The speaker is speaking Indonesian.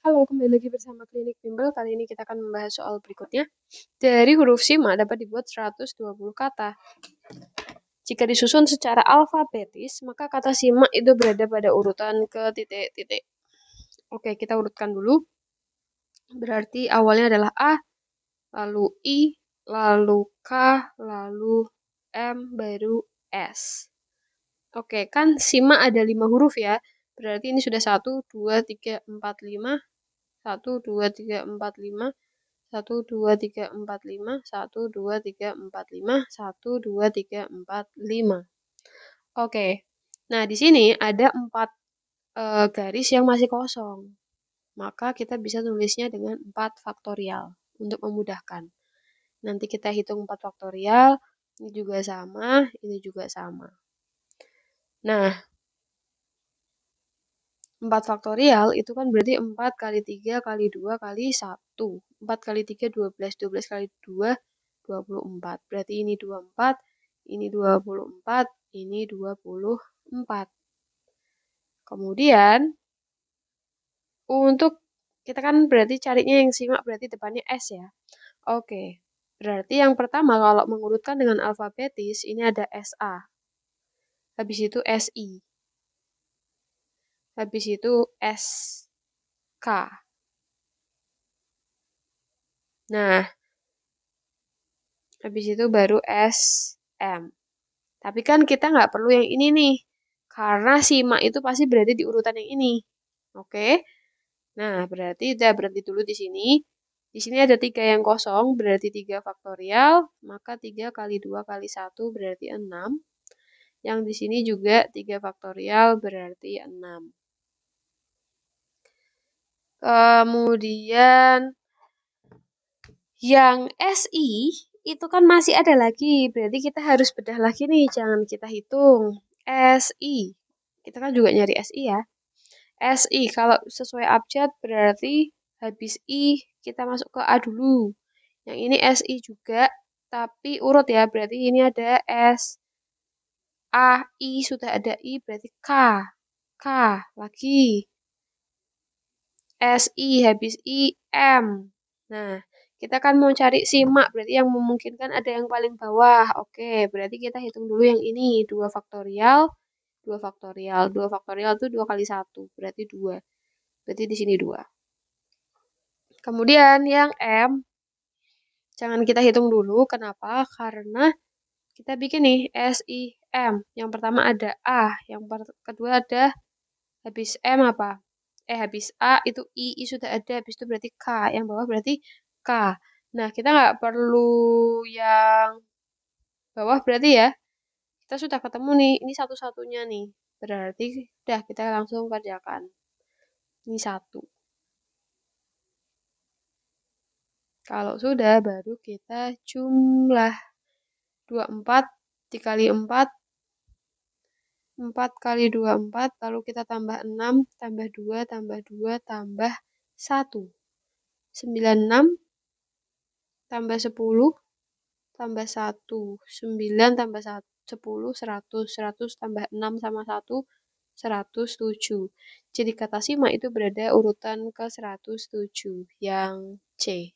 Halo, kembali lagi bersama Klinik Bimbel. Kali ini kita akan membahas soal berikutnya. Dari huruf sima dapat dibuat 120 kata. Jika disusun secara alfabetis, maka kata sima itu berada pada urutan ke titik-titik. Oke, kita urutkan dulu. Berarti awalnya adalah A, lalu I, lalu K, lalu M, baru S. Oke, kan sima ada lima huruf ya berarti ini sudah 1 2 3 4 5 1 2 3 4 5 1 2 3 4 5 1 2 3 4 5 1 2 3 4 5 oke nah di sini ada 4 e, eh, garis yang masih kosong maka kita bisa tulisnya dengan 4 faktorial untuk memudahkan nanti kita hitung 4 faktorial ini juga sama ini juga sama nah 4 faktorial itu kan berarti 4 kali 3 kali 2 kali 1. 4 kali 3 12, 12 kali 2 24. Berarti ini 24, ini 24, ini 24. Kemudian untuk kita kan berarti carinya yang simak berarti depannya S ya. Oke. Berarti yang pertama kalau mengurutkan dengan alfabetis ini ada SA. Habis itu SI habis itu SK. Nah, habis itu baru SM. Tapi kan kita nggak perlu yang ini nih, karena si itu pasti berarti di urutan yang ini. Oke, nah berarti udah berhenti dulu di sini. Di sini ada tiga yang kosong, berarti tiga faktorial, maka tiga kali dua kali satu berarti enam, Yang di sini juga tiga faktorial berarti enam. Kemudian yang SI itu kan masih ada lagi, berarti kita harus bedah lagi nih, jangan kita hitung. SI, kita kan juga nyari SI ya. SI, kalau sesuai abjad berarti habis I kita masuk ke A dulu. Yang ini SI juga, tapi urut ya, berarti ini ada S, A, I, sudah ada I, berarti K. K lagi. SI, habis I, M. Nah, kita kan mau cari simak, berarti yang memungkinkan ada yang paling bawah. Oke, berarti kita hitung dulu yang ini, 2 faktorial, 2 faktorial. 2 faktorial itu 2 kali 1, berarti 2. Berarti di sini 2. Kemudian yang M, jangan kita hitung dulu, kenapa? Karena kita bikin nih, SIM. Yang pertama ada A, yang kedua ada habis M apa? E habis A itu I, I sudah ada, habis itu berarti K, yang bawah berarti K. Nah, kita nggak perlu yang bawah berarti ya. Kita sudah ketemu nih, ini satu-satunya nih. Berarti udah kita langsung kerjakan. Ini satu. Kalau sudah, baru kita jumlah dua 24 dikali empat 4 kali 2, 4. Lalu kita tambah 6, tambah 2, tambah 2, tambah 1. 96, tambah 10, tambah 1. 9 tambah 1, 10, 100. 100 tambah 6 sama 1, 107. Jadi kata sima itu berada urutan ke 107, yang C.